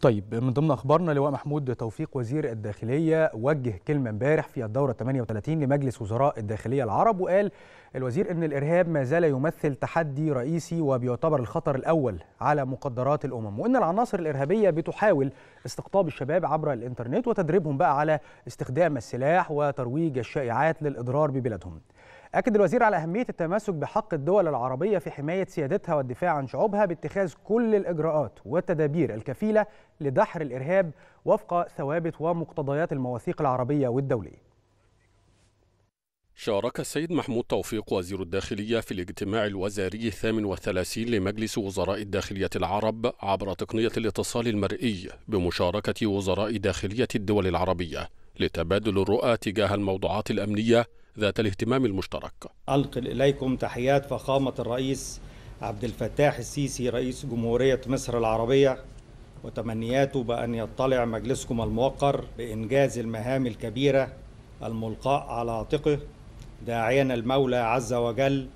طيب من ضمن اخبارنا لواء محمود توفيق وزير الداخليه وجه كلمه امبارح في الدوره 38 لمجلس وزراء الداخليه العرب وقال الوزير ان الارهاب ما زال يمثل تحدي رئيسي وبيعتبر الخطر الاول على مقدرات الامم وان العناصر الارهابيه بتحاول استقطاب الشباب عبر الانترنت وتدريبهم بقى على استخدام السلاح وترويج الشائعات للاضرار ببلادهم أكد الوزير على أهمية التمسك بحق الدول العربية في حماية سيادتها والدفاع عن شعوبها باتخاذ كل الإجراءات والتدابير الكفيلة لدحر الإرهاب وفق ثوابت ومقتضيات المواثيق العربية والدولية. شارك السيد محمود توفيق وزير الداخلية في الاجتماع الوزاري الثامن والثلاثين لمجلس وزراء الداخلية العرب عبر تقنية الاتصال المرئي بمشاركة وزراء داخلية الدول العربية لتبادل الرؤى تجاه الموضوعات الأمنية ذات الاهتمام المشترك ألقي إليكم تحيات فخامة الرئيس عبد الفتاح السيسي رئيس جمهورية مصر العربية وتمنياته بأن يطلع مجلسكم الموقر بإنجاز المهام الكبيرة الملقاء على عاتقه داعيا المولى عز وجل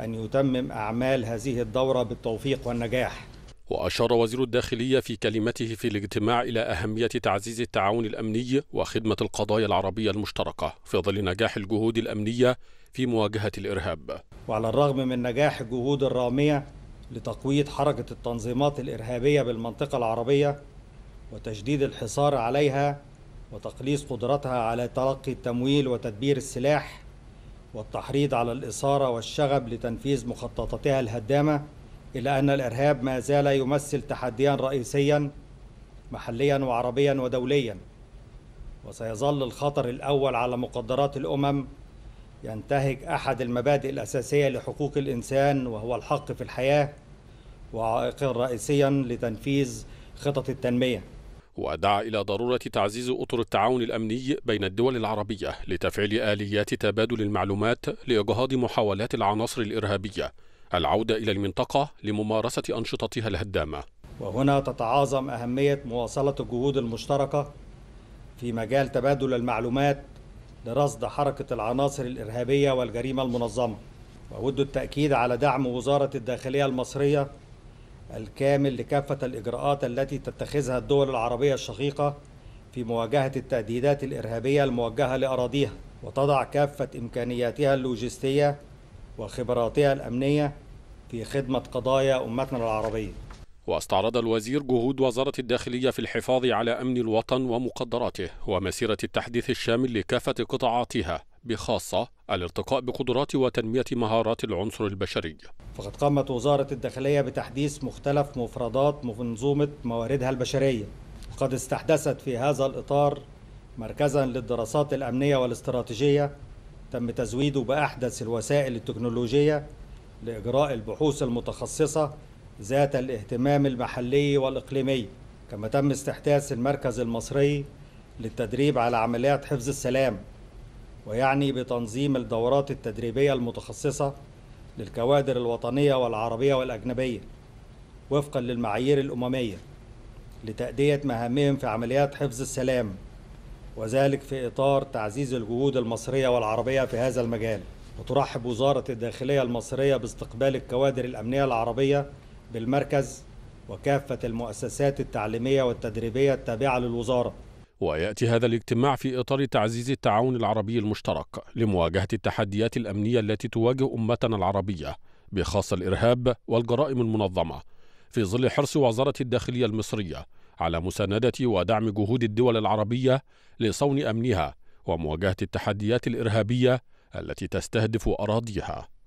أن يتمم أعمال هذه الدورة بالتوفيق والنجاح وأشار وزير الداخلية في كلمته في الاجتماع إلى أهمية تعزيز التعاون الأمني وخدمة القضايا العربية المشتركة في ظل نجاح الجهود الأمنية في مواجهة الإرهاب وعلى الرغم من نجاح الجهود الرامية لتقوية حركة التنظيمات الإرهابية بالمنطقة العربية وتشديد الحصار عليها وتقليص قدرتها على تلقي التمويل وتدبير السلاح والتحريض على الإثارة والشغب لتنفيذ مخططاتها الهدامة إلا أن الإرهاب ما زال يمثل تحديا رئيسيا محليا وعربيا ودوليا وسيظل الخطر الأول على مقدرات الأمم ينتهك أحد المبادئ الأساسية لحقوق الإنسان وهو الحق في الحياة وعائقا رئيسيا لتنفيذ خطط التنمية ودعا إلى ضرورة تعزيز أطر التعاون الأمني بين الدول العربية لتفعيل آليات تبادل المعلومات لإجهاض محاولات العناصر الإرهابية العودة إلى المنطقة لممارسة أنشطتها الهدامة وهنا تتعاظم أهمية مواصلة الجهود المشتركة في مجال تبادل المعلومات لرصد حركة العناصر الإرهابية والجريمة المنظمة وأود التأكيد على دعم وزارة الداخلية المصرية الكامل لكافة الإجراءات التي تتخذها الدول العربية الشقيقة في مواجهة التهديدات الإرهابية الموجهة لأراضيها وتضع كافة إمكانياتها اللوجستية وخبراتها الأمنية في خدمة قضايا أمتنا العربية واستعرض الوزير جهود وزارة الداخلية في الحفاظ على أمن الوطن ومقدراته ومسيرة التحديث الشامل لكافة قطاعاتها بخاصة الارتقاء بقدرات وتنمية مهارات العنصر البشري فقد قامت وزارة الداخلية بتحديث مختلف مفردات منظومة مواردها البشرية وقد استحدثت في هذا الإطار مركزا للدراسات الأمنية والاستراتيجية تم تزويده بأحدث الوسائل التكنولوجية لإجراء البحوث المتخصصة ذات الاهتمام المحلي والإقليمي كما تم استحداث المركز المصري للتدريب على عمليات حفظ السلام ويعني بتنظيم الدورات التدريبية المتخصصة للكوادر الوطنية والعربية والأجنبية وفقا للمعايير الأممية لتأدية مهامهم في عمليات حفظ السلام وذلك في إطار تعزيز الجهود المصرية والعربية في هذا المجال وترحب وزارة الداخلية المصرية باستقبال الكوادر الأمنية العربية بالمركز وكافة المؤسسات التعليمية والتدريبية التابعة للوزارة وياتي هذا الاجتماع في اطار تعزيز التعاون العربي المشترك لمواجهه التحديات الامنيه التي تواجه امتنا العربيه بخاصه الارهاب والجرائم المنظمه في ظل حرص وزاره الداخليه المصريه على مساندة ودعم جهود الدول العربية لصون أمنها ومواجهة التحديات الإرهابية التي تستهدف أراضيها